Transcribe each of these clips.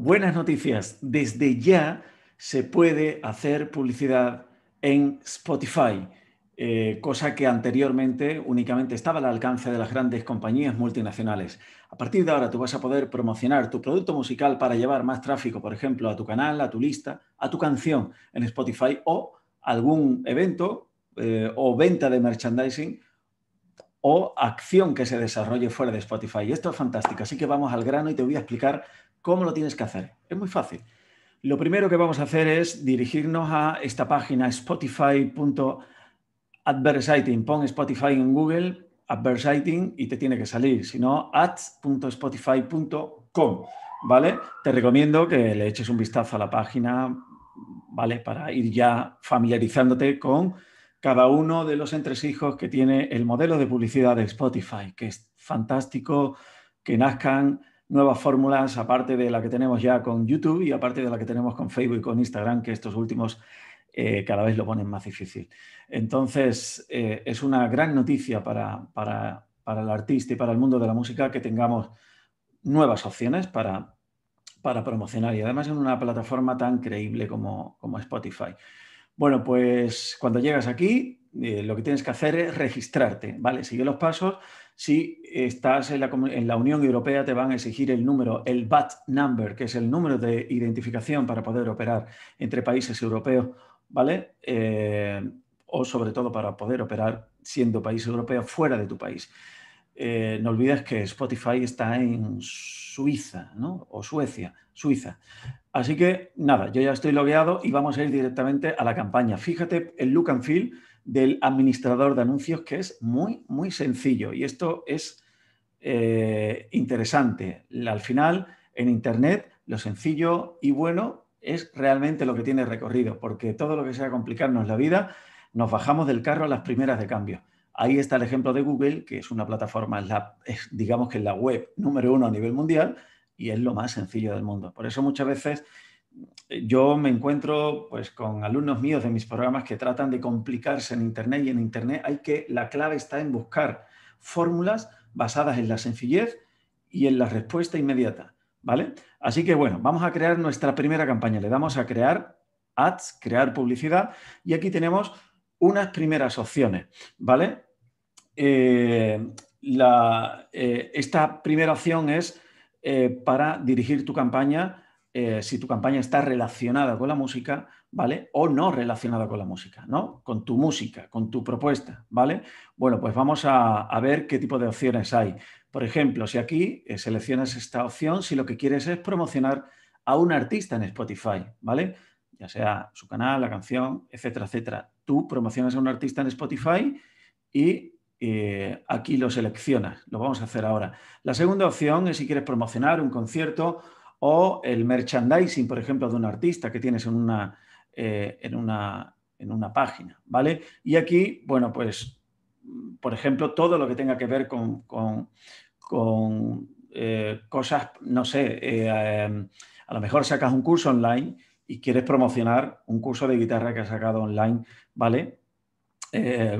Buenas noticias. Desde ya se puede hacer publicidad en Spotify, eh, cosa que anteriormente únicamente estaba al alcance de las grandes compañías multinacionales. A partir de ahora tú vas a poder promocionar tu producto musical para llevar más tráfico, por ejemplo, a tu canal, a tu lista, a tu canción en Spotify o algún evento eh, o venta de merchandising o acción que se desarrolle fuera de Spotify. esto es fantástico, así que vamos al grano y te voy a explicar ¿Cómo lo tienes que hacer? Es muy fácil. Lo primero que vamos a hacer es dirigirnos a esta página spotify.adversiting. Pon Spotify en Google, advertising, y te tiene que salir. Si no, ads.spotify.com. ¿Vale? Te recomiendo que le eches un vistazo a la página, ¿vale? Para ir ya familiarizándote con cada uno de los entresijos que tiene el modelo de publicidad de Spotify, que es fantástico que nazcan nuevas fórmulas, aparte de la que tenemos ya con YouTube y aparte de la que tenemos con Facebook y con Instagram, que estos últimos eh, cada vez lo ponen más difícil. Entonces, eh, es una gran noticia para, el artista y para el mundo de la música que tengamos nuevas opciones para, para promocionar y además en una plataforma tan creíble como, Spotify. Bueno, pues cuando llegas aquí, eh, lo que tienes que hacer es registrarte, ¿vale? Sigue los pasos, si estás en la, Unión Europea te van a exigir el número, el VAT number, que es el número de identificación para poder operar entre países europeos, ¿vale? Eh, o sobre todo para poder operar siendo país europeo fuera de tu país. Eh, no olvides que Spotify está en Suiza, ¿no? O Suecia, Suiza. Así que nada, yo ya estoy logueado y vamos a ir directamente a la campaña. Fíjate el look and feel del administrador de anuncios que es muy, muy sencillo. Y esto es eh, interesante. Al final, en Internet, lo sencillo y bueno es realmente lo que tiene recorrido, porque todo lo que sea complicarnos la vida, nos bajamos del carro a las primeras de cambio. Ahí está el ejemplo de Google, que es una plataforma, digamos que es la web número uno a nivel mundial y es lo más sencillo del mundo. Por eso muchas veces yo me encuentro pues, con alumnos míos de mis programas que tratan de complicarse en Internet y en Internet hay que, la clave está en buscar fórmulas basadas en la sencillez y en la respuesta inmediata, ¿vale? Así que bueno, vamos a crear nuestra primera campaña, le damos a crear ads, crear publicidad y aquí tenemos unas primeras opciones, ¿vale? Eh, eh, esta primera opción es eh, para dirigir tu campaña eh, si tu campaña está relacionada con la música, ¿vale? O no relacionada con la música, ¿no? Con tu música, con tu propuesta, ¿vale? Bueno, pues vamos a, ver qué tipo de opciones hay. Por ejemplo, si aquí eh, seleccionas esta opción, si lo que quieres es promocionar a un artista en Spotify, ¿vale? Ya sea su canal, la canción, etcétera, etcétera. Tú promocionas a un artista en Spotify y eh, aquí lo seleccionas. Lo vamos a hacer ahora. La segunda opción es si quieres promocionar un concierto o el merchandising, por ejemplo, de un artista que tienes eh, en una, en una, página, ¿vale? Y aquí, bueno, pues, por ejemplo, todo lo que tenga que ver con, con, eh, cosas, no sé, eh, em, a lo mejor sacas un curso online y quieres promocionar un curso de guitarra que has sacado online, ¿vale?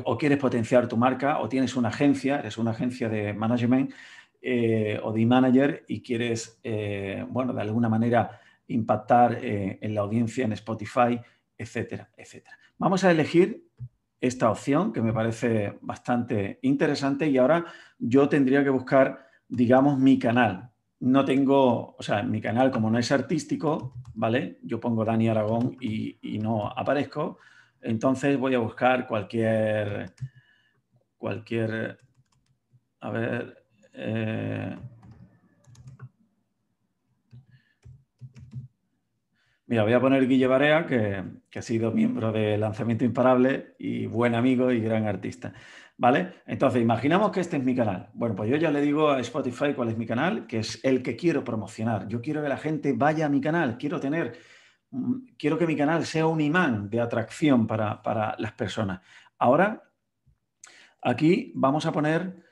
o quieres potenciar tu marca o tienes una agencia, eres una agencia de management eh, o de manager y quieres, eh, bueno, de alguna manera impactar eh, en la audiencia, en Spotify, etcétera, etcétera. Vamos a elegir esta opción que me parece bastante interesante y ahora yo tendría que buscar, digamos, mi canal. No tengo, o sea, mi canal como no es artístico, ¿vale? Yo pongo Dani Aragón y, y no aparezco. Entonces voy a buscar cualquier, cualquier, a ver, eh, mira, voy a poner Guille Barea, que, ha sido miembro de Lanzamiento Imparable y buen amigo y gran artista. ¿Vale? Entonces, imaginamos que este es mi canal. Bueno, pues yo ya le digo a Spotify cuál es mi canal, que es el que quiero promocionar. Yo quiero que la gente vaya a mi canal, quiero tener, mm, quiero que mi canal sea un imán de atracción para, para las personas. Ahora, aquí vamos a poner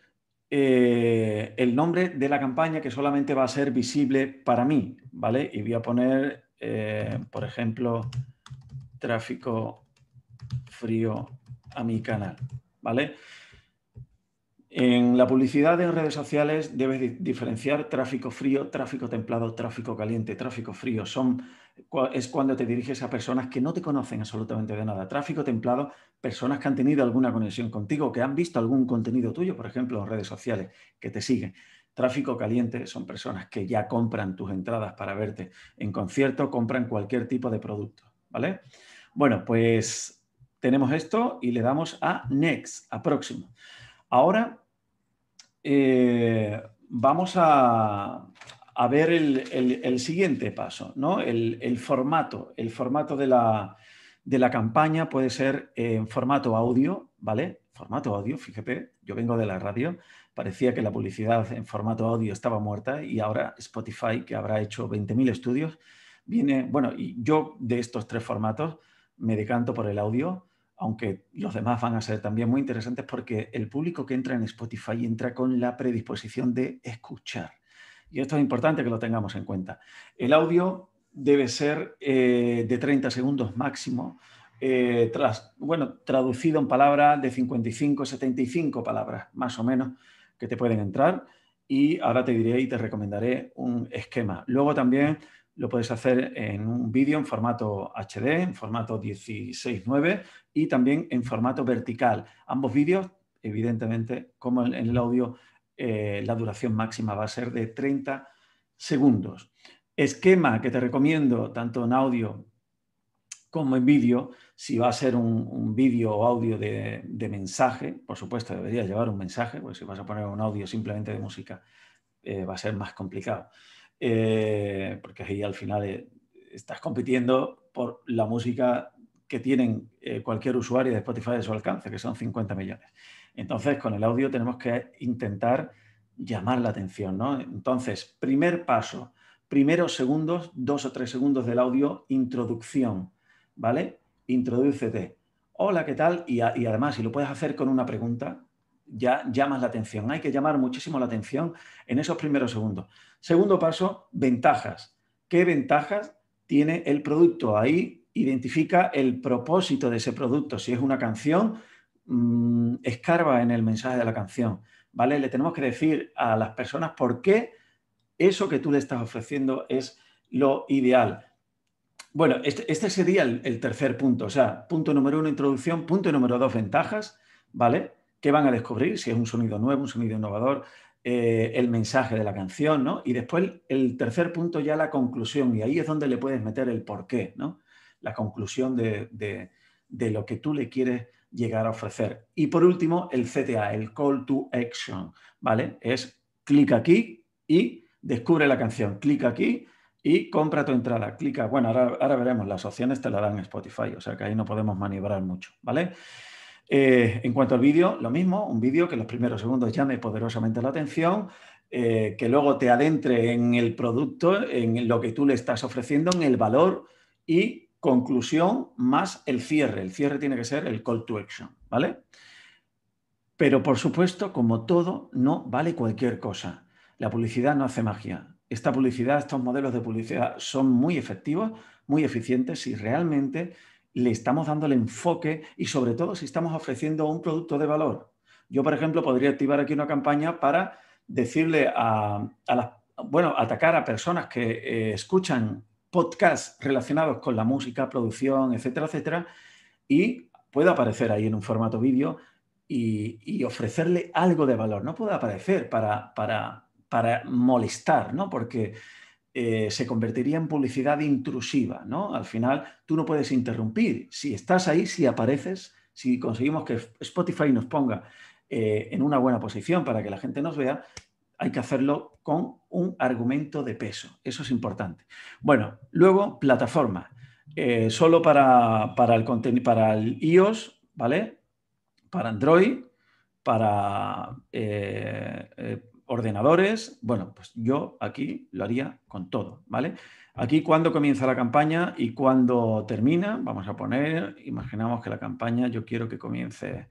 eh, el nombre de la campaña que solamente va a ser visible para mí, ¿vale? Y voy a poner, eh, por ejemplo, tráfico frío a mi canal, ¿vale? En la publicidad en redes sociales debes diferenciar tráfico frío, tráfico templado, tráfico caliente, tráfico frío. Son es cuando te diriges a personas que no te conocen absolutamente de nada. Tráfico templado, personas que han tenido alguna conexión contigo, que han visto algún contenido tuyo, por ejemplo, en redes sociales, que te siguen. Tráfico caliente son personas que ya compran tus entradas para verte en concierto, compran cualquier tipo de producto, ¿vale? Bueno, pues tenemos esto y le damos a next, a próximo. Ahora eh, vamos a, a ver el, siguiente paso, ¿no? El, formato. El formato de la, de la campaña puede ser en formato audio, ¿vale? Formato audio, fíjate, yo vengo de la radio, parecía que la publicidad en formato audio estaba muerta y ahora Spotify, que habrá hecho 20.000 estudios, viene, bueno, y yo de estos tres formatos me decanto por el audio, aunque los demás van a ser también muy interesantes porque el público que entra en Spotify entra con la predisposición de escuchar y esto es importante que lo tengamos en cuenta. El audio debe ser eh, de 30 segundos máximo, eh, tras, bueno, traducido en palabras de 55, 75 palabras, más o menos, que te pueden entrar. Y ahora te diré y te recomendaré un esquema. Luego también lo puedes hacer en un vídeo en formato HD, en formato 16.9 y también en formato vertical. Ambos vídeos, evidentemente, como en el audio, eh, la duración máxima va a ser de 30 segundos. Esquema que te recomiendo tanto en audio como en vídeo, si va a ser un, vídeo o audio de, mensaje, por supuesto deberías llevar un mensaje, porque si vas a poner un audio simplemente de música eh, va a ser más complicado, eh, porque ahí al final estás compitiendo por la música que tienen cualquier usuario de Spotify de su alcance, que son 50 millones. Entonces, con el audio tenemos que intentar llamar la atención, ¿no? Entonces, primer paso, primeros segundos, dos o tres segundos del audio, introducción, ¿vale? Introdúcete. Hola, ¿qué tal? Y, y además, si lo puedes hacer con una pregunta, ya llamas la atención. Hay que llamar muchísimo la atención en esos primeros segundos. Segundo paso, ventajas. ¿Qué ventajas tiene el producto? Ahí identifica el propósito de ese producto. Si es una canción, Mm, escarba en el mensaje de la canción, ¿vale? Le tenemos que decir a las personas por qué eso que tú le estás ofreciendo es lo ideal. Bueno, este, este sería el, tercer punto, o sea, punto número uno, introducción, punto número dos, ventajas, ¿vale? ¿Qué van a descubrir? Si es un sonido nuevo, un sonido innovador, eh, el mensaje de la canción, ¿no? Y después el tercer punto ya la conclusión, y ahí es donde le puedes meter el porqué, ¿no? La conclusión de, de lo que tú le quieres llegar a ofrecer. Y por último, el CTA, el Call to Action, ¿vale? Es clic aquí y descubre la canción, clic aquí y compra tu entrada, clica. Bueno, ahora, veremos, las opciones te la dan Spotify, o sea que ahí no podemos maniobrar mucho, ¿vale? Eh, en cuanto al vídeo, lo mismo, un vídeo que los primeros segundos llame poderosamente la atención, eh, que luego te adentre en el producto, en lo que tú le estás ofreciendo, en el valor y conclusión más el cierre. El cierre tiene que ser el call to action, ¿vale? Pero por supuesto, como todo, no vale cualquier cosa. La publicidad no hace magia. Esta publicidad, estos modelos de publicidad son muy efectivos, muy eficientes si realmente le estamos dando el enfoque y sobre todo si estamos ofreciendo un producto de valor. Yo, por ejemplo, podría activar aquí una campaña para decirle a, las, bueno, atacar a personas que eh, escuchan podcasts relacionados con la música, producción, etcétera, etcétera, y pueda aparecer ahí en un formato vídeo y, ofrecerle algo de valor. No puede aparecer para, para, para molestar, ¿no? Porque eh, se convertiría en publicidad intrusiva, ¿no? Al final tú no puedes interrumpir. Si estás ahí, si apareces, si conseguimos que Spotify nos ponga eh, en una buena posición para que la gente nos vea, hay que hacerlo con un argumento de peso. Eso es importante. Bueno, luego, plataforma. Eh, solo para, para, el para el iOS, ¿vale? Para Android, para eh, eh, ordenadores. Bueno, pues yo aquí lo haría con todo, ¿vale? Aquí cuando comienza la campaña y cuando termina, vamos a poner, imaginamos que la campaña yo quiero que comience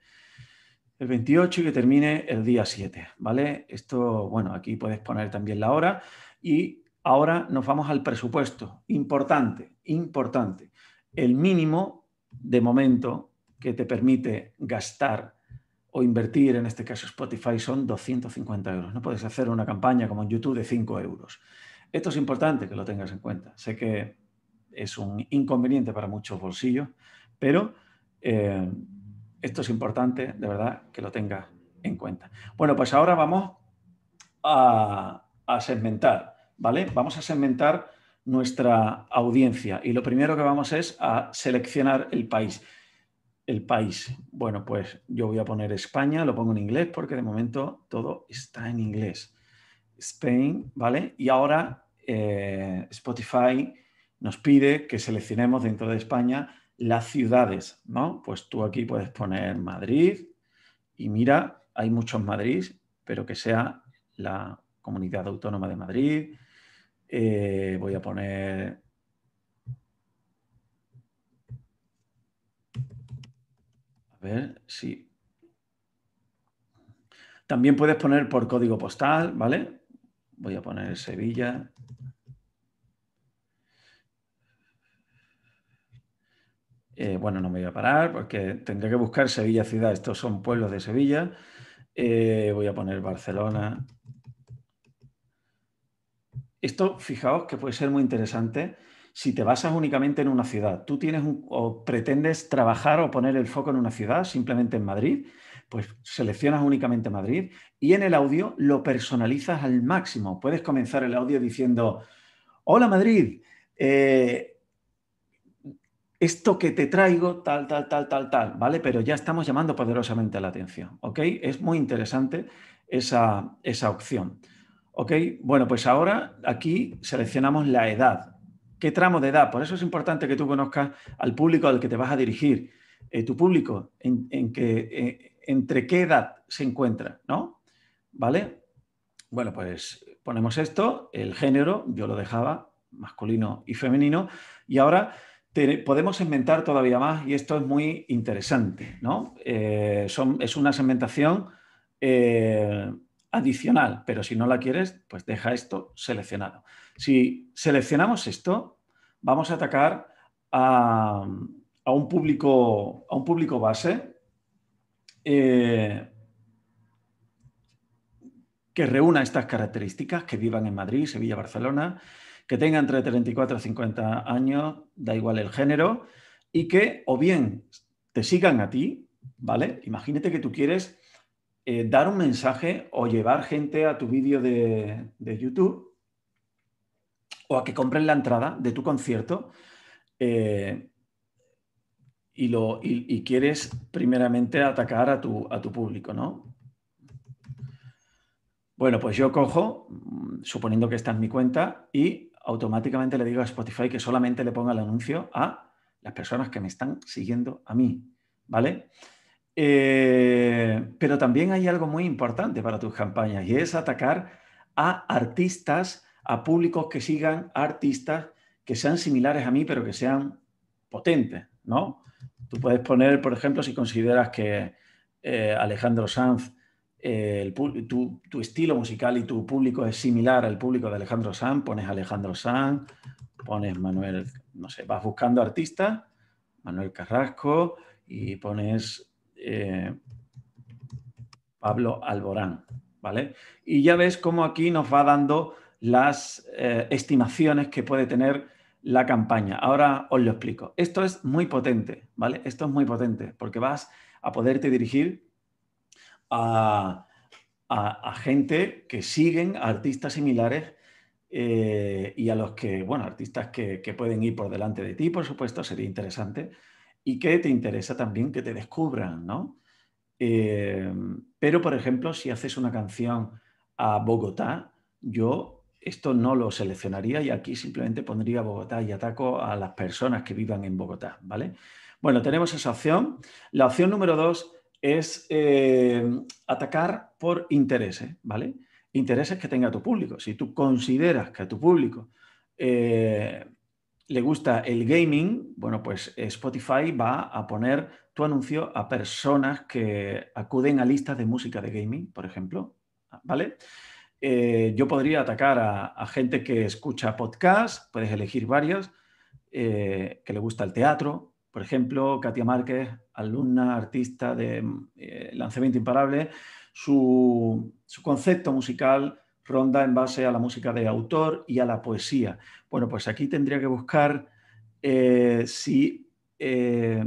el 28 y que termine el día 7, ¿vale? Esto, bueno, aquí puedes poner también la hora y ahora nos vamos al presupuesto. Importante, importante. El mínimo de momento que te permite gastar o invertir, en este caso Spotify, son 250 euros. No puedes hacer una campaña como en YouTube de 5 euros. Esto es importante que lo tengas en cuenta. Sé que es un inconveniente para muchos bolsillos, pero eh, esto es importante, de verdad, que lo tenga en cuenta. Bueno, pues ahora vamos a, a segmentar, ¿vale? Vamos a segmentar nuestra audiencia y lo primero que vamos es a seleccionar el país el país. Bueno, pues yo voy a poner España, lo pongo en inglés porque de momento todo está en inglés. Spain, ¿vale? Y ahora eh, Spotify nos pide que seleccionemos dentro de España las ciudades, ¿no? Pues tú aquí puedes poner Madrid y mira, hay muchos Madrid, pero que sea la Comunidad Autónoma de Madrid. Eh, voy a poner... A ver si... También puedes poner por código postal, ¿vale? Voy a poner Sevilla. Eh, bueno, no me voy a parar porque tendré que buscar Sevilla ciudad. Estos son pueblos de Sevilla. Eh, voy a poner Barcelona. Esto, fijaos que puede ser muy interesante si te basas únicamente en una ciudad. Tú tienes o pretendes trabajar o poner el foco en una ciudad, simplemente en Madrid, pues seleccionas únicamente Madrid y en el audio lo personalizas al máximo. Puedes comenzar el audio diciendo, hola Madrid, eh, esto que te traigo, tal, tal, tal, tal, tal, ¿vale? Pero ya estamos llamando poderosamente la atención, ¿ok? Es muy interesante esa, esa opción, ¿ok? Bueno, pues ahora aquí seleccionamos la edad. ¿Qué tramo de edad? Por eso es importante que tú conozcas al público al que te vas a dirigir, eh, tu público, en, que, eh, entre qué edad se encuentra, ¿no? ¿Vale? Bueno, pues ponemos esto, el género, yo lo dejaba masculino y femenino, y ahora podemos segmentar todavía más y esto es muy interesante, eh, es una segmentación eh, adicional, pero si no la quieres, pues deja esto seleccionado. Si seleccionamos esto, vamos a atacar a, un, público, a un público base eh, que reúna estas características, que vivan en Madrid, Sevilla, Barcelona, que tenga entre 34 y 50 años, da igual el género, y que o bien te sigan a ti, ¿vale? Imagínate que tú quieres eh, dar un mensaje o llevar gente a tu vídeo de, YouTube o a que compren la entrada de tu concierto eh, y, lo, quieres primeramente atacar a tu, a tu público, ¿no? Bueno, pues yo cojo, mm, suponiendo que está en mi cuenta, y automáticamente le digo a Spotify que solamente le ponga el anuncio a las personas que me están siguiendo a mí, ¿vale? Eh, pero también hay algo muy importante para tus campañas y es atacar a artistas, a públicos que sigan artistas que sean similares a mí, pero que sean potentes, ¿no? Tú puedes poner, por ejemplo, si consideras que eh, Alejandro Sanz tu, estilo musical y tu público es similar al público de Alejandro Sanz, pones Alejandro Sanz, pones Manuel, no sé, vas buscando artistas, Manuel Carrasco, y pones eh, Pablo Alborán, ¿vale? Y ya ves cómo aquí nos va dando las eh, estimaciones que puede tener la campaña. Ahora os lo explico. Esto es muy potente, ¿vale? Esto es muy potente porque vas a poderte dirigir a, gente que siguen a artistas similares eh, y a los que, bueno, artistas que, pueden ir por delante de ti, por supuesto, sería interesante, y que te interesa también que te descubran, ¿no? Eh, pero, por ejemplo, si haces una canción a Bogotá, yo esto no lo seleccionaría y aquí simplemente pondría Bogotá y ataco a las personas que vivan en Bogotá, ¿vale? Bueno, tenemos esa opción. La opción número dos es eh, atacar por intereses, ¿vale? Intereses que tenga tu público. Si tú consideras que a tu público eh, le gusta el gaming, bueno, pues Spotify va a poner tu anuncio a personas que acuden a listas de música de gaming, por ejemplo, ¿vale? Eh, yo podría atacar a, gente que escucha podcasts, puedes elegir varios, que le gusta el teatro, por ejemplo, Katia Márquez, alumna, artista de eh, Lanzamiento Imparable, su, concepto musical ronda en base a la música de autor y a la poesía. Bueno, pues aquí tendría que buscar eh, si eh,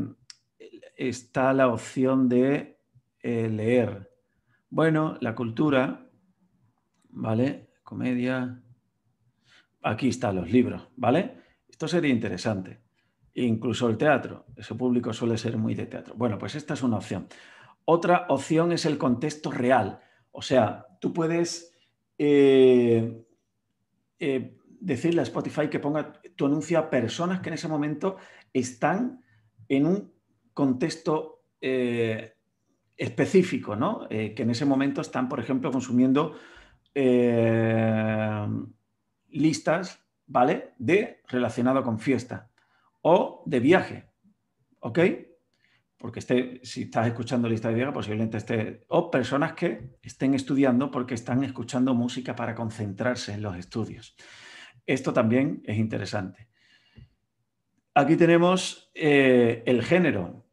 está la opción de leer. Bueno, la cultura, ¿vale? Comedia. Aquí están los libros, ¿vale? Esto sería interesante incluso el teatro. Ese público suele ser muy de teatro. Bueno, pues esta es una opción. Otra opción es el contexto real. O sea, tú puedes eh, eh, decirle a Spotify que ponga tu anuncio a personas que en ese momento están en un contexto eh, específico, ¿no? que en ese momento están, por ejemplo, consumiendo listas, ¿vale? De relacionado con fiesta o de viaje. ¿Ok? Porque esté, si estás escuchando lista de viaje, posiblemente esté. O personas que estén estudiando porque están escuchando música para concentrarse en los estudios. Esto también es interesante. Aquí tenemos eh, el género,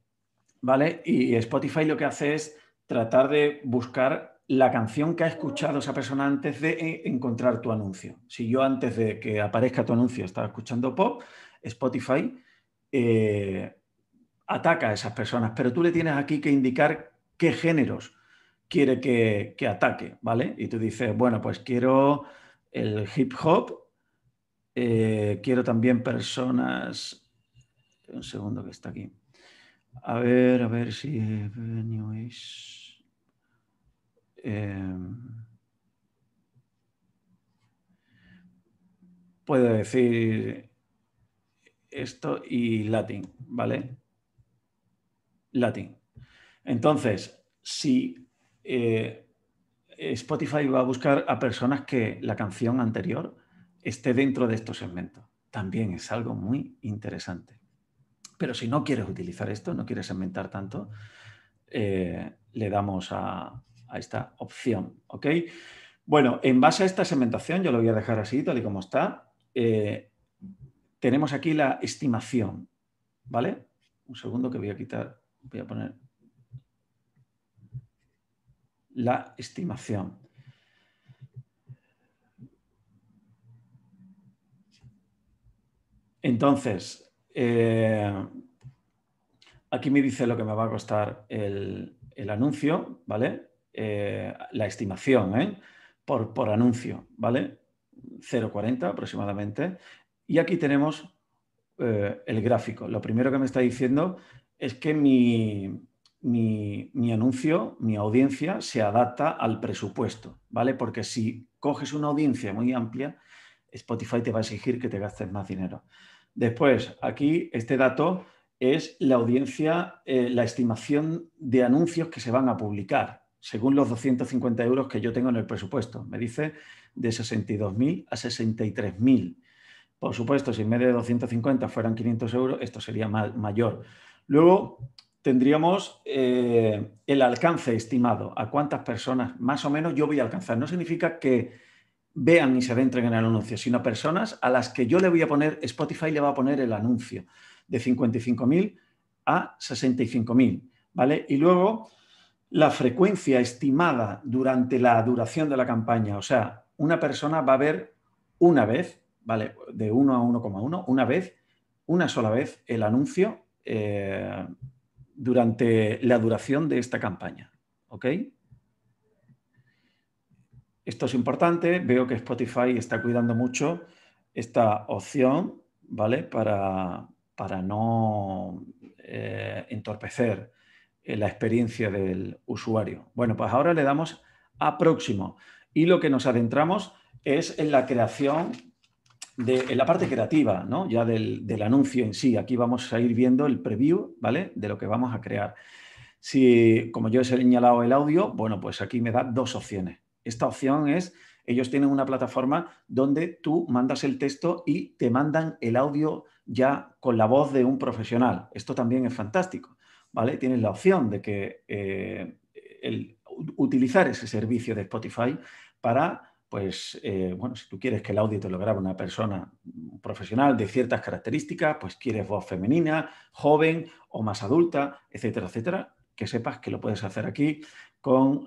¿vale? Y Spotify lo que hace es tratar de buscar la canción que ha escuchado esa persona antes de eh, encontrar tu anuncio. Si yo antes de que aparezca tu anuncio estaba escuchando pop, Spotify eh, ataca a esas personas, pero tú le tienes aquí que indicar qué géneros quiere que, ataque, ¿vale? Y tú dices, bueno, pues quiero el hip hop, eh, quiero también personas... Un segundo que está aquí. A ver, a ver si... Eh, em, puedo decir esto y Latin, ¿vale? latín Entonces, si eh, Spotify va a buscar a personas que la canción anterior esté dentro de estos segmentos, también es algo muy interesante. Pero si no quieres utilizar esto, no quieres segmentar tanto, eh, le damos a, esta opción, ¿ok? Bueno, en base a esta segmentación, yo lo voy a dejar así, tal y como está. Eh, tenemos aquí la estimación, ¿vale? Un segundo que voy a quitar, voy a poner la estimación. Entonces, eh, aquí me dice lo que me va a costar el, anuncio, ¿vale? Eh, la estimación, ¿eh? Por, por anuncio, ¿vale? 0,40 aproximadamente. Y aquí tenemos eh, el gráfico. Lo primero que me está diciendo es que mi, anuncio, mi audiencia, se adapta al presupuesto, ¿vale? Porque si coges una audiencia muy amplia, Spotify te va a exigir que te gastes más dinero. Después, aquí este dato es la audiencia, eh, la estimación de anuncios que se van a publicar, según los 250 euros que yo tengo en el presupuesto. Me dice de 62.000 a 63.000 por supuesto, si en vez de 250 fueran 500 euros, esto sería mayor. Luego tendríamos eh, el alcance estimado, a cuántas personas más o menos yo voy a alcanzar. No significa que vean ni se adentren en el anuncio, sino personas a las que yo le voy a poner, Spotify le va a poner el anuncio de 55.000 a 65.000, ¿vale? Y luego la frecuencia estimada durante la duración de la campaña, o sea, una persona va a ver una vez ¿vale? De 1 a 1,1, una vez, una sola vez el anuncio eh, durante la duración de esta campaña, ¿ok? Esto es importante, veo que Spotify está cuidando mucho esta opción, ¿vale? Para, para no eh, entorpecer eh, la experiencia del usuario. Bueno, pues ahora le damos a próximo y lo que nos adentramos es en la creación de, en la parte creativa, ¿no? ya del, anuncio en sí. Aquí vamos a ir viendo el preview ¿vale? de lo que vamos a crear. Si, como yo he señalado el audio, bueno, pues aquí me da dos opciones. Esta opción es, ellos tienen una plataforma donde tú mandas el texto y te mandan el audio ya con la voz de un profesional. Esto también es fantástico, ¿vale? Tienes la opción de que eh, el, utilizar ese servicio de Spotify para pues eh, bueno, si tú quieres que el audio te lo grabe una persona mm, profesional de ciertas características, pues quieres voz femenina, joven o más adulta, etcétera, etcétera, que sepas que lo puedes hacer aquí con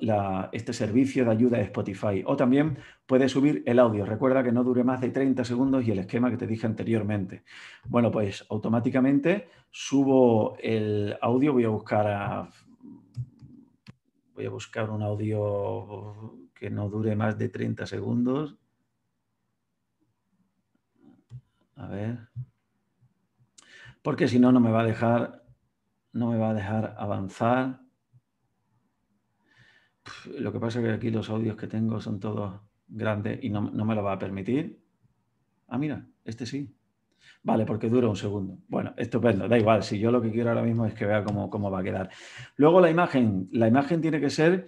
este servicio de ayuda de Spotify. O también puedes subir el audio. Recuerda que no dure más de 30 segundos y el esquema que te dije anteriormente. Bueno, pues automáticamente subo el audio. Voy a buscar a, voy a buscar un audio que no dure más de 30 segundos. A ver. Porque si no, no me va a dejar, no me va a dejar avanzar. lo que pasa es que aquí los audios que tengo son todos grandes y no, no me lo va a permitir. Ah, mira, este sí. Vale, porque dura un segundo. Bueno, estupendo, da igual. Si yo lo que quiero ahora mismo es que vea cómo, cómo va a quedar. Luego la imagen. La imagen tiene que ser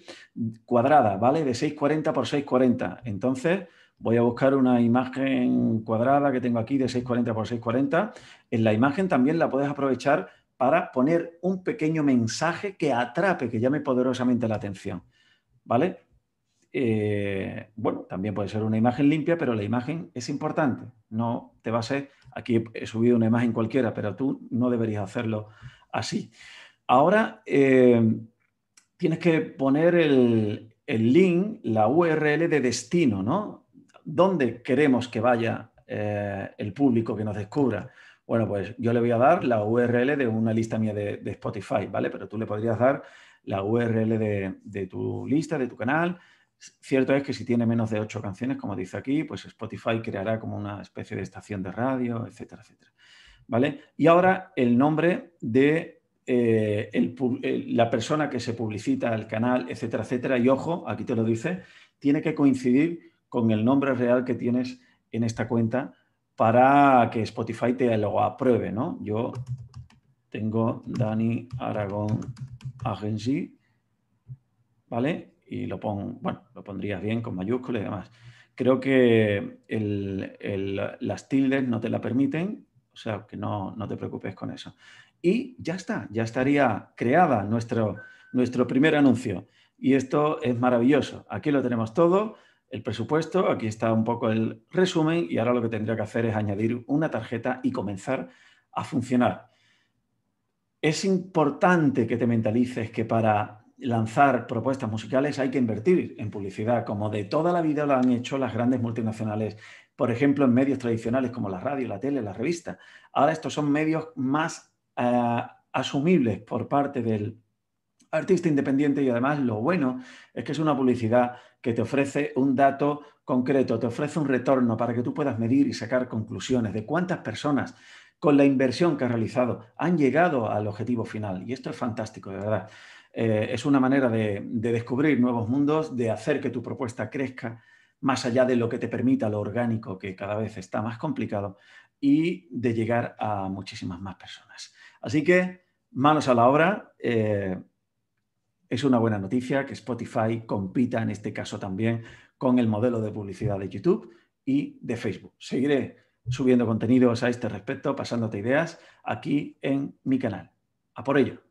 cuadrada, ¿vale? De 640 por 640. Entonces voy a buscar una imagen cuadrada que tengo aquí de 640 por 640. En la imagen también la puedes aprovechar para poner un pequeño mensaje que atrape, que llame poderosamente la atención. ¿Vale? Eh, bueno, también puede ser una imagen limpia, pero la imagen es importante. No te va a ser, aquí he subido una imagen cualquiera, pero tú no deberías hacerlo así. Ahora eh, tienes que poner el, link, la URL de destino, ¿no? ¿Dónde queremos que vaya eh, el público que nos descubra? Bueno, pues yo le voy a dar la URL de una lista mía de, Spotify, ¿vale? Pero tú le podrías dar la URL de, de tu lista, de tu canal, Cierto es que si tiene menos de ocho canciones, como dice aquí, pues Spotify creará como una especie de estación de radio, etcétera, etcétera. ¿Vale? Y ahora el nombre de eh, eh, la persona que se publicita, el canal, etcétera, etcétera. Y ojo, aquí te lo dice, tiene que coincidir con el nombre real que tienes en esta cuenta para que Spotify te lo apruebe, ¿no? Yo tengo Dani Aragón Agency, ¿vale? y lo, pon, bueno, lo pondrías bien con mayúsculas y demás. Creo que las tildes no te la permiten, o sea, que no, te preocupes con eso. Y ya está, ya estaría creada nuestro, nuestro primer anuncio. Y esto es maravilloso. Aquí lo tenemos todo, el presupuesto, aquí está un poco el resumen y ahora lo que tendría que hacer es añadir una tarjeta y comenzar a funcionar. Es importante que te mentalices que para lanzar propuestas musicales hay que invertir en publicidad, como de toda la vida lo han hecho las grandes multinacionales, por ejemplo, en medios tradicionales como la radio, la tele, la revista. Ahora estos son medios más eh, asumibles por parte del artista independiente y además lo bueno es que es una publicidad que te ofrece un dato concreto, te ofrece un retorno para que tú puedas medir y sacar conclusiones de cuántas personas con la inversión que has realizado han llegado al objetivo final. Y esto es fantástico, de verdad. Eh, es una manera de, descubrir nuevos mundos, de hacer que tu propuesta crezca más allá de lo que te permita lo orgánico, que cada vez está más complicado, y de llegar a muchísimas más personas. Así que, manos a la obra. Eh, es una buena noticia que Spotify compita en este caso también con el modelo de publicidad de YouTube y de Facebook. Seguiré subiendo contenidos a este respecto, pasándote ideas aquí en mi canal. A por ello.